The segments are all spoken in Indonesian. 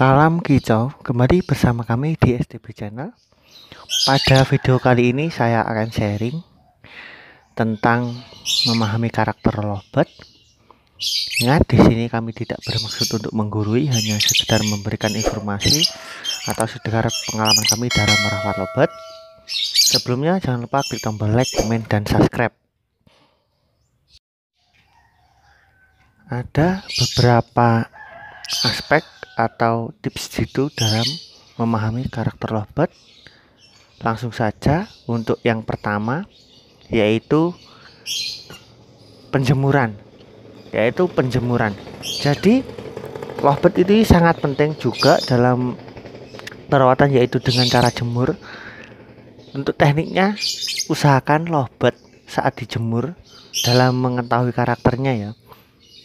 Salam kicau, kembali bersama kami di STB Channel. Pada video kali ini saya akan sharing tentang memahami karakter robot. Ingat, di sini kami tidak bermaksud untuk menggurui, hanya sekedar memberikan informasi atau sekedar pengalaman kami dalam merawat robot. Sebelumnya jangan lupa klik tombol like, comment, dan subscribe. Ada beberapa aspek atau tips jitu dalam memahami karakter Lovebird? Langsung saja untuk yang pertama yaitu penjemuran. Yaitu penjemuran. Jadi Lovebird itu sangat penting juga dalam perawatan yaitu dengan cara jemur. Untuk tekniknya usahakan Lovebird saat dijemur dalam mengetahui karakternya ya.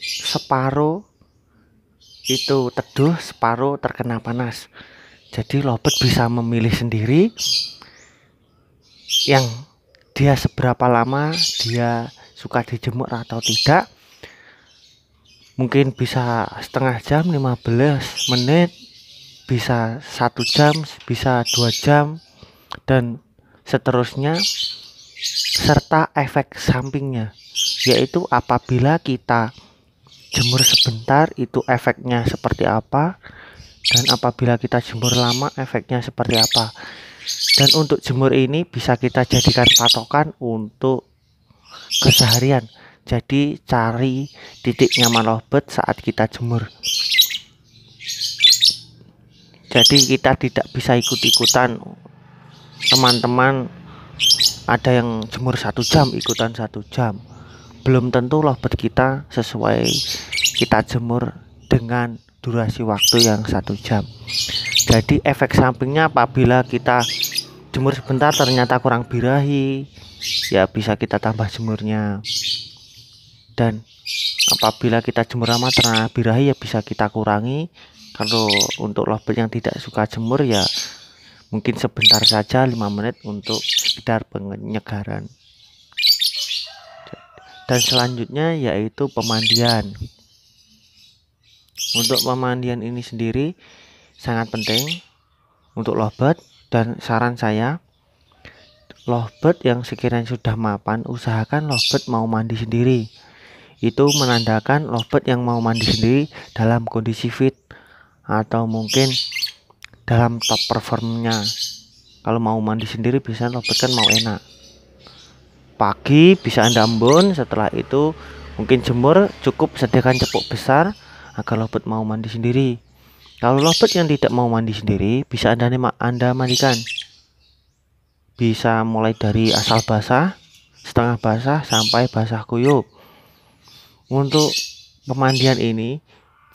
Separuh itu teduh separuh terkena panas jadi lobet bisa memilih sendiri yang dia seberapa lama dia suka dijemur atau tidak mungkin bisa setengah jam 15 menit bisa satu jam bisa dua jam dan seterusnya serta efek sampingnya yaitu apabila kita jemur sebentar itu efeknya seperti apa dan apabila kita jemur lama efeknya seperti apa dan untuk jemur ini bisa kita jadikan patokan untuk keseharian jadi cari titik nyaman lobet saat kita jemur jadi kita tidak bisa ikut-ikutan teman-teman ada yang jemur satu jam ikutan satu jam belum tentu lovebird kita sesuai kita jemur dengan durasi waktu yang satu jam jadi efek sampingnya apabila kita jemur sebentar ternyata kurang birahi ya bisa kita tambah jemurnya dan apabila kita jemur lama ternyata birahi ya bisa kita kurangi kalau untuk lovebird yang tidak suka jemur ya mungkin sebentar saja lima menit untuk sekedar penyegaran dan selanjutnya yaitu pemandian. Untuk pemandian ini sendiri sangat penting untuk lovebird dan saran saya lovebird yang sekiranya sudah mapan usahakan lovebird mau mandi sendiri. Itu menandakan lovebird yang mau mandi sendiri dalam kondisi fit atau mungkin dalam top performnya. Kalau mau mandi sendiri bisa lovebird kan mau enak pagi bisa Anda embun, setelah itu mungkin jemur, cukup sediakan cepuk besar agar lobet mau mandi sendiri. Kalau lobet yang tidak mau mandi sendiri, bisa Anda Anda mandikan. Bisa mulai dari asal basah, setengah basah sampai basah kuyup. Untuk pemandian ini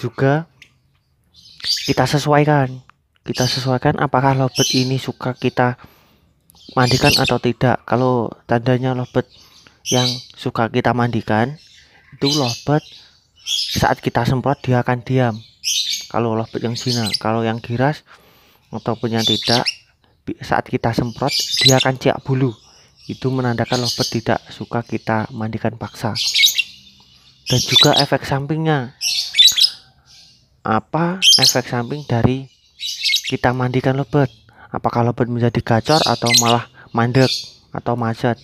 juga kita sesuaikan. Kita sesuaikan apakah lobet ini suka kita mandikan atau tidak kalau tandanya lobet yang suka kita mandikan itu lobet saat kita semprot dia akan diam kalau lobet yang Cina kalau yang giras ataupun yang tidak saat kita semprot dia akan ciak bulu itu menandakan lobet tidak suka kita mandikan paksa dan juga efek sampingnya apa efek samping dari kita mandikan lobet apakah lebat menjadi gacor atau malah mandek atau macet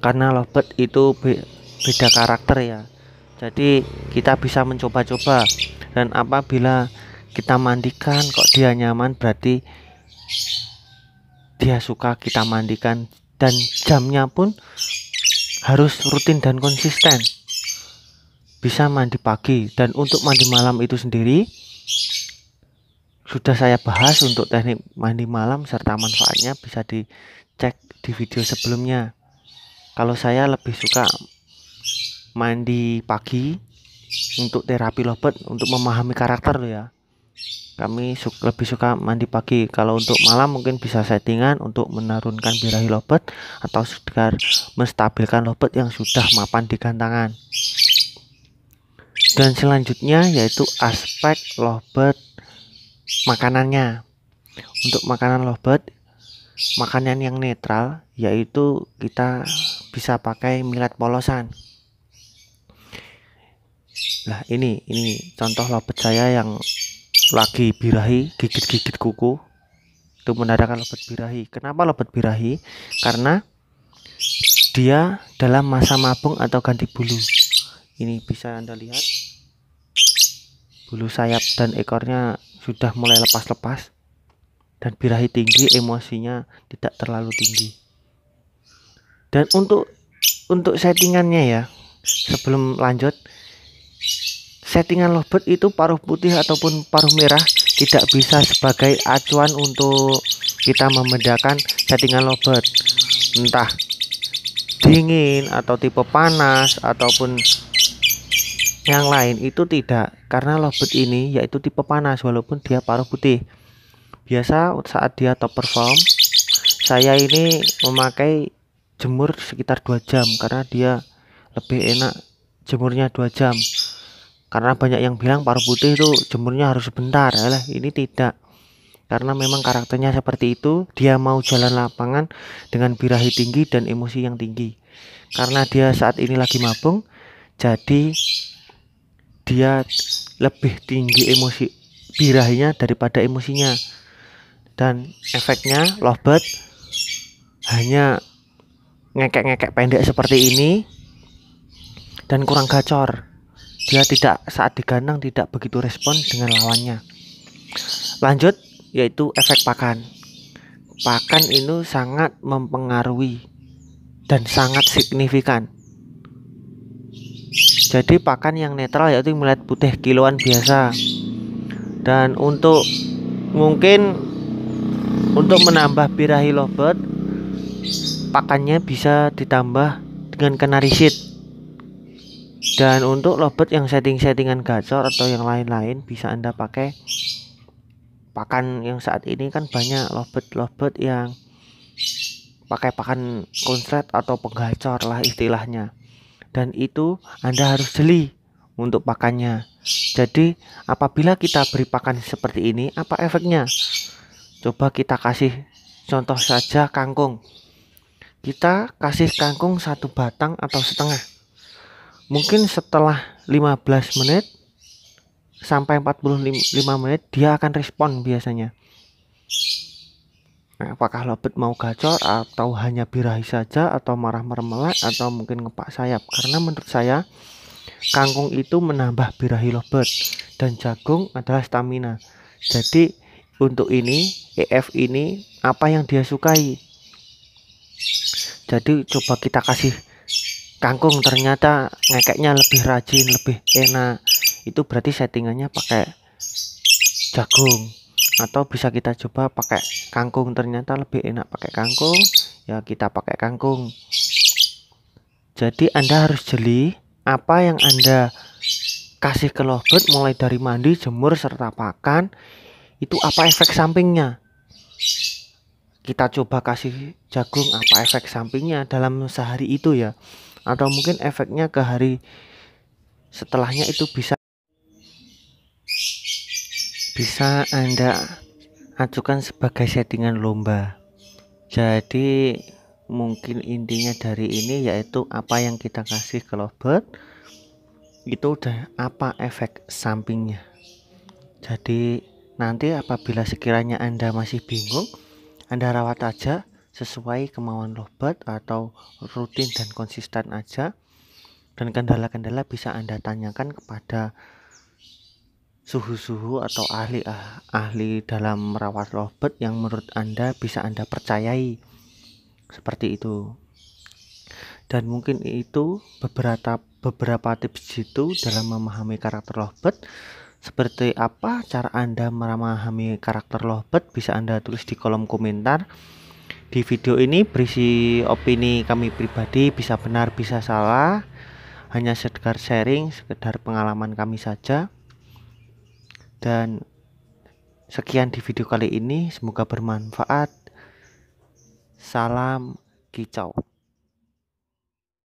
karena Lovebird itu be beda karakter ya jadi kita bisa mencoba-coba dan apabila kita mandikan kok dia nyaman berarti dia suka kita mandikan dan jamnya pun harus rutin dan konsisten bisa mandi pagi dan untuk mandi malam itu sendiri sudah saya bahas untuk teknik mandi malam serta manfaatnya bisa dicek di video sebelumnya kalau saya lebih suka mandi pagi untuk terapi lobet untuk memahami karakter loh ya kami su lebih suka mandi pagi kalau untuk malam mungkin bisa settingan untuk menurunkan birahi lobet atau sekedar menstabilkan lobet yang sudah mapan di gantangan dan selanjutnya yaitu aspek lobet makanannya. Untuk makanan lovebird, makanan yang netral yaitu kita bisa pakai milet polosan. Nah, ini ini contoh lovebird saya yang lagi birahi gigit-gigit kuku. Itu menandakan lovebird birahi. Kenapa lovebird birahi? Karena dia dalam masa mabung atau ganti bulu. Ini bisa Anda lihat bulu sayap dan ekornya sudah mulai lepas-lepas dan birahi tinggi emosinya tidak terlalu tinggi dan untuk untuk settingannya ya sebelum lanjut settingan lovebird itu paruh putih ataupun paruh merah tidak bisa sebagai acuan untuk kita membedakan settingan lovebird entah dingin atau tipe panas ataupun yang lain itu tidak karena lovebird ini yaitu tipe panas walaupun dia paruh putih. Biasa saat dia top perform, saya ini memakai jemur sekitar 2 jam karena dia lebih enak jemurnya 2 jam. Karena banyak yang bilang paruh putih itu jemurnya harus sebentar. Alah, ini tidak karena memang karakternya seperti itu dia mau jalan lapangan dengan birahi tinggi dan emosi yang tinggi karena dia saat ini lagi mabung jadi dia lebih tinggi emosi birahinya daripada emosinya dan efeknya lovebird hanya ngekek-ngekek pendek seperti ini dan kurang gacor dia tidak saat digandang tidak begitu respon dengan lawannya lanjut yaitu efek pakan pakan ini sangat mempengaruhi dan sangat signifikan jadi pakan yang netral yaitu melihat putih kiloan biasa. Dan untuk mungkin untuk menambah birahi lobet pakannya bisa ditambah dengan kenari seed. Dan untuk lobet yang setting-settingan gacor atau yang lain-lain bisa Anda pakai pakan yang saat ini kan banyak lobet-lobet yang pakai pakan konstret atau penggacor lah istilahnya dan itu Anda harus jeli untuk pakannya. Jadi, apabila kita beri pakan seperti ini, apa efeknya? Coba kita kasih contoh saja kangkung. Kita kasih kangkung satu batang atau setengah. Mungkin setelah 15 menit sampai 45 menit dia akan respon biasanya. Nah, apakah Lopet mau gacor atau hanya birahi saja atau marah meremelek atau mungkin ngepak sayap? Karena menurut saya kangkung itu menambah birahi Lopet dan jagung adalah stamina. Jadi untuk ini EF ini apa yang dia sukai? Jadi coba kita kasih kangkung ternyata ngekeknya lebih rajin, lebih enak. Itu berarti settingannya pakai jagung atau bisa kita coba pakai kangkung ternyata lebih enak pakai kangkung ya kita pakai kangkung jadi anda harus jeli apa yang anda kasih ke lovebird mulai dari mandi jemur serta pakan itu apa efek sampingnya kita coba kasih jagung apa efek sampingnya dalam sehari itu ya atau mungkin efeknya ke hari setelahnya itu bisa bisa Anda ajukan sebagai settingan lomba. Jadi mungkin intinya dari ini yaitu apa yang kita kasih ke lovebird itu udah apa efek sampingnya. Jadi nanti apabila sekiranya Anda masih bingung, Anda rawat aja sesuai kemauan lovebird atau rutin dan konsisten aja dan kendala-kendala bisa Anda tanyakan kepada suhu-suhu atau ahli ah, ahli dalam merawat robot yang menurut Anda bisa Anda percayai. Seperti itu. Dan mungkin itu beberapa beberapa tips jitu dalam memahami karakter robot. Seperti apa cara Anda memahami karakter robot bisa Anda tulis di kolom komentar. Di video ini berisi opini kami pribadi bisa benar bisa salah. Hanya sekedar sharing, sekedar pengalaman kami saja dan sekian di video kali ini, semoga bermanfaat. Salam kicau.